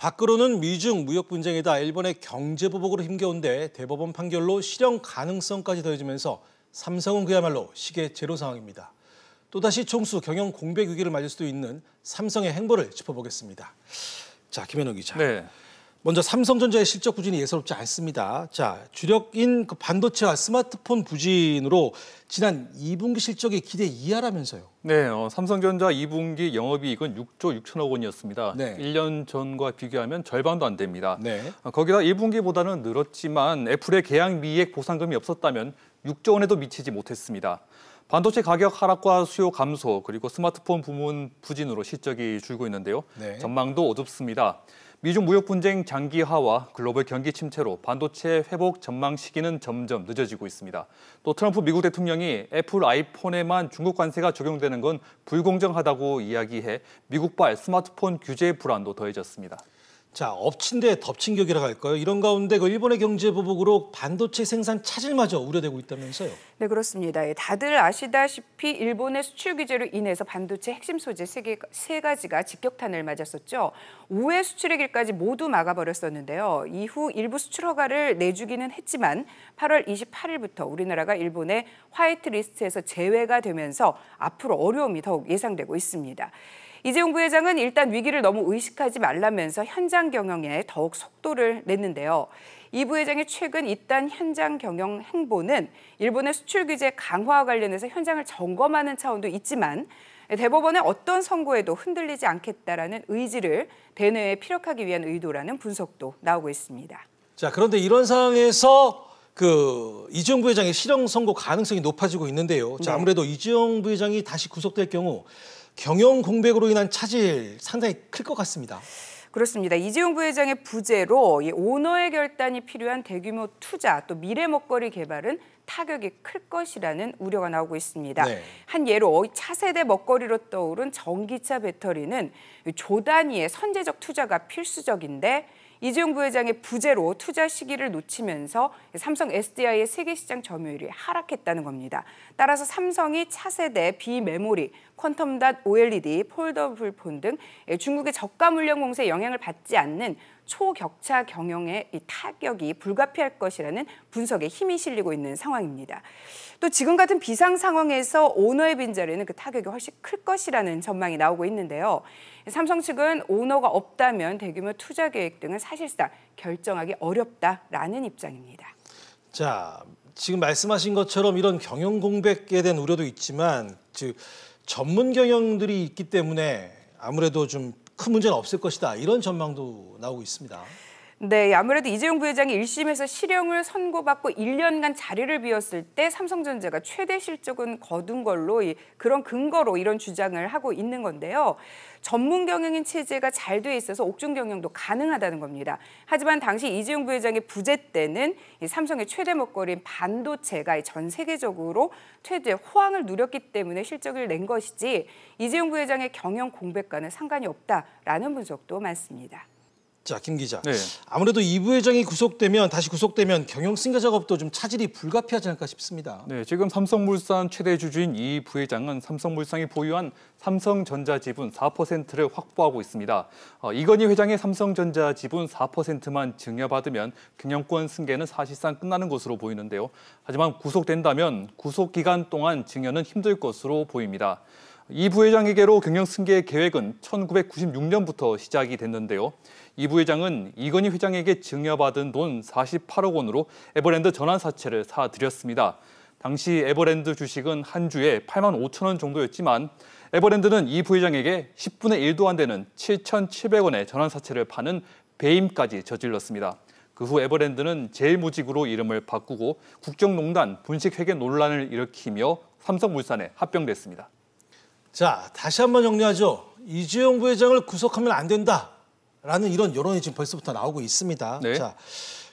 밖으로는 미중 무역 분쟁이다 일본의 경제 보복으로 힘겨운데 대법원 판결로 실현 가능성까지 더해지면서 삼성은 그야말로 시계 제로 상황입니다. 또다시 총수 경영 공백 위기를 맞을 수도 있는 삼성의 행보를 짚어보겠습니다. 자, 김현우 기자. 네. 먼저 삼성전자의 실적 부진이 예사롭지 않습니다. 자, 주력인 그 반도체와 스마트폰 부진으로 지난 2분기 실적이 기대 이하라면서요. 네, 어, 삼성전자 2분기 영업이익은 6조 6천억 원이었습니다. 네. 1년 전과 비교하면 절반도 안 됩니다. 네. 어, 거기다 1분기보다는 늘었지만 애플의 계약 미액 보상금이 없었다면 6조 원에도 미치지 못했습니다. 반도체 가격 하락과 수요 감소 그리고 스마트폰 부문 부진으로 실적이 줄고 있는데요. 네. 전망도 어둡습니다. 미중 무역 분쟁 장기화와 글로벌 경기 침체로 반도체 회복 전망 시기는 점점 늦어지고 있습니다. 또 트럼프 미국 대통령이 애플 아이폰에만 중국 관세가 적용되는 건 불공정하다고 이야기해 미국발 스마트폰 규제 불안도 더해졌습니다. 자, 엎친 데 덮친 격이라고 할까요? 이런 가운데 그 일본의 경제 보복으로 반도체 생산 차질마저 우려되고 있다면서요? 네, 그렇습니다. 예, 다들 아시다시피 일본의 수출 규제로 인해서 반도체 핵심 소재 세, 개, 세 가지가 직격탄을 맞았었죠. 우회 수출의 길까지 모두 막아버렸었는데요. 이후 일부 수출 허가를 내주기는 했지만 8월 28일부터 우리나라가 일본의 화이트 리스트에서 제외가 되면서 앞으로 어려움이 더욱 예상되고 있습니다. 이재용 부회장은 일단 위기를 너무 의식하지 말라면서 현장 경영에 더욱 속도를 냈는데요. 이 부회장의 최근 잇단 현장 경영 행보는 일본의 수출 규제 강화와 관련해서 현장을 점검하는 차원도 있지만 대법원의 어떤 선고에도 흔들리지 않겠다라는 의지를 대내에 피력하기 위한 의도라는 분석도 나오고 있습니다. 자 그런데 이런 상황에서 그 이재용 부회장의 실형 선고 가능성이 높아지고 있는데요. 자 네. 아무래도 네. 이재용 부회장이 다시 구속될 경우 경영 공백으로 인한 차질 상당히 클 것 같습니다. 그렇습니다. 이재용 부회장의 부재로 이 오너의 결단이 필요한 대규모 투자 또 미래 먹거리 개발은 타격이 클 것이라는 우려가 나오고 있습니다. 네. 한 예로 차세대 먹거리로 떠오른 전기차 배터리는 조 단위의 선제적 투자가 필수적인데 이재용 부회장의 부재로 투자 시기를 놓치면서 삼성 SDI의 세계 시장 점유율이 하락했다는 겁니다. 따라서 삼성이 차세대 비메모리, 퀀텀닷 OLED, 폴더블폰 등 중국의 저가 물량 공세 영향을 받지 않는 초격차 경영의 이 타격이 불가피할 것이라는 분석에 힘이 실리고 있는 상황입니다. 또 지금 같은 비상 상황에서 오너의 빈자리는 그 타격이 훨씬 클 것이라는 전망이 나오고 있는데요. 삼성 측은 오너가 없다면 대규모 투자 계획 등은 사실상 결정하기 어렵다라는 입장입니다. 자, 지금 말씀하신 것처럼 이런 경영 공백에 대한 우려도 있지만 즉 전문 경영들이 있기 때문에 아무래도 좀큰 문제는 없을 것이다 이런 전망도 나오고 있습니다. 네, 아무래도 이재용 부회장이 1심에서 실형을 선고받고 1년간 자리를 비웠을 때 삼성전자가 최대 실적은 거둔 걸로 그런 근거로 이런 주장을 하고 있는 건데요. 전문 경영인 체제가 잘 돼 있어서 옥중 경영도 가능하다는 겁니다. 하지만 당시 이재용 부회장의 부재 때는 삼성의 최대 먹거리인 반도체가 전 세계적으로 최대 호황을 누렸기 때문에 실적을 낸 것이지 이재용 부회장의 경영 공백과는 상관이 없다라는 분석도 많습니다. 자, 김 기자. 네. 아무래도 이 부회장이 구속되면 다시 구속되면 경영 승계 작업도 좀 차질이 불가피하지 않을까 싶습니다. 네, 지금 삼성물산 최대 주주인 이 부회장은 삼성물산이 보유한 삼성전자 지분 4%를 확보하고 있습니다. 어, 이건희 회장의 삼성전자 지분 4%만 증여받으면 경영권 승계는 사실상 끝나는 것으로 보이는데요. 하지만 구속된다면 구속 기간 동안 증여는 힘들 것으로 보입니다. 이 부회장에게로 경영 승계 의 계획은 1996년부터 시작이 됐는데요. 이 부회장은 이건희 회장에게 증여받은 돈 48억 원으로 에버랜드 전환사채를 사들였습니다. 당시 에버랜드 주식은 한 주에 8만 5천 원 정도였지만 에버랜드는 이 부회장에게 10분의 1도 안 되는 7,700원의 전환사채를 파는 배임까지 저질렀습니다. 그 후 에버랜드는 제일무직으로 이름을 바꾸고 국정농단 분식회계 논란을 일으키며 삼성물산에 합병됐습니다. 자, 다시 한번 정리하죠. 이재용 부회장을 구속하면 안 된다라는 이런 여론이 지금 벌써부터 나오고 있습니다. 네. 자,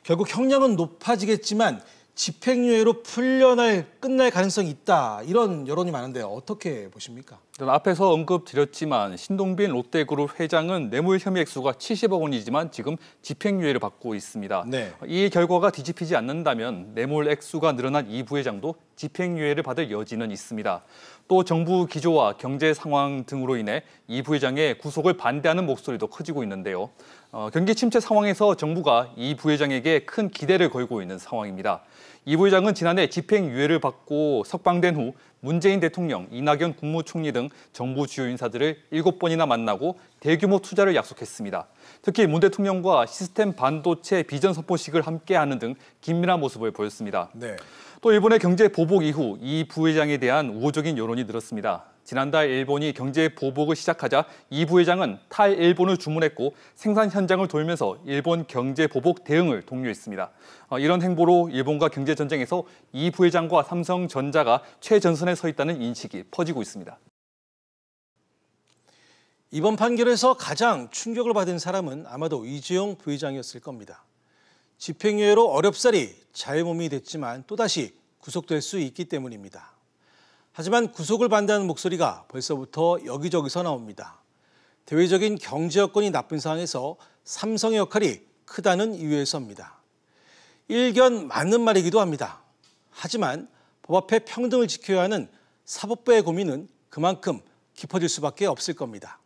결국 형량은 높아지겠지만 집행유예로 풀려날 끝날 가능성이 있다 이런 여론이 많은데 어떻게 보십니까? 앞에서 언급드렸지만 신동빈 롯데그룹 회장은 뇌물 혐의 액수가 70억 원이지만 지금 집행유예를 받고 있습니다. 네. 이 결과가 뒤집히지 않는다면 뇌물 액수가 늘어난 이 부회장도 집행유예를 받을 여지는 있습니다. 또 정부 기조와 경제 상황 등으로 인해 이 부회장의 구속을 반대하는 목소리도 커지고 있는데요. 어, 경기 침체 상황에서 정부가 이 부회장에게 큰 기대를 걸고 있는 상황입니다. 이 부회장은 지난해 집행유예를 받고 석방된 후 문재인 대통령, 이낙연 국무총리 등 정부 주요 인사들을 7번이나 만나고 대규모 투자를 약속했습니다. 특히 문 대통령과 시스템 반도체 비전 선포식을 함께하는 등 긴밀한 모습을 보였습니다. 네. 또 일본의 경제 보복 이후 이 부회장에 대한 우호적인 여론이 늘었습니다. 지난달 일본이 경제 보복을 시작하자 이 부회장은 탈일본을 주문했고 생산 현장을 돌면서 일본 경제 보복 대응을 독려했습니다. 어, 이런 행보로 일본과 경제 전쟁에서 이 부회장과 삼성전자가 최전선에 서 있다는 인식이 퍼지고 있습니다. 이번 판결에서 가장 충격을 받은 사람은 아마도 이재용 부회장이었을 겁니다. 집행유예로 어렵사리 자유몸이 됐지만 또다시 구속될 수 있기 때문입니다. 하지만 구속을 반대하는 목소리가 벌써부터 여기저기서 나옵니다. 대외적인 경제 여건이 나쁜 상황에서 삼성의 역할이 크다는 이유에서입니다. 일견 맞는 말이기도 합니다. 하지만 법 앞에 평등을 지켜야 하는 사법부의 고민은 그만큼 깊어질 수밖에 없을 겁니다.